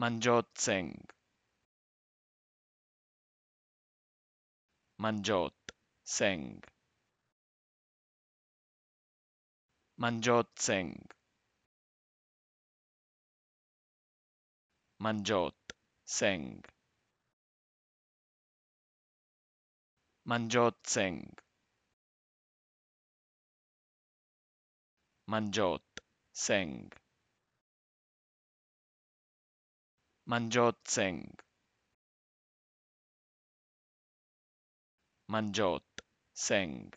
Manjot Singh. Manjot Singh. Manjot Singh. Manjot Singh. Manjot Singh. Manjot Singh. Mangiò Zheng. Mangiò Zheng.